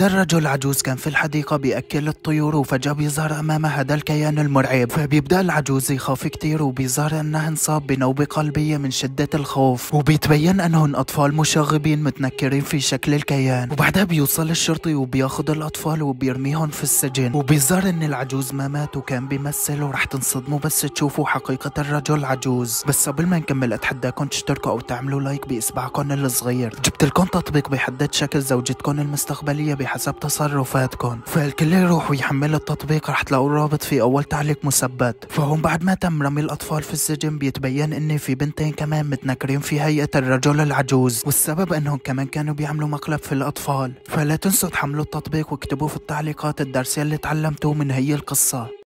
هذا الرجل العجوز كان في الحديقة بيأكل الطيور وفجأة بيظهر أمام هذا الكيان المرعب فبيبدأ العجوز يخاف كتير وبيظهر أنه انصاب بنوبة قلبية من شدة الخوف وبيتبين أنهن أطفال مشاغبين متنكرين في شكل الكيان وبعدها بيوصل الشرطي وبياخد الأطفال وبيرميهم في السجن وبيظهر أن العجوز ما مات وكان بيمثل ورح تنصدموا بس تشوفوا حقيقة الرجل العجوز بس قبل ما نكمل أتحداكم تشتركوا أو تعملوا لايك بإصبعكم الصغير جبت لكم تطبيق بيحدد شكل زوجتكم المستقبلية حسب تصرفاتكم فالكل يروح ويحمل التطبيق رح تلاقوا الرابط في اول تعليق مثبت فهون بعد ما تم رمي الاطفال في السجن بيتبين ان في بنتين كمان متنكرين في هيئه الرجل العجوز والسبب انهم كمان كانوا بيعملوا مقلب في الاطفال فلا تنسوا تحملوا التطبيق واكتبوا في التعليقات الدرس اللي تعلمتوه من هي القصه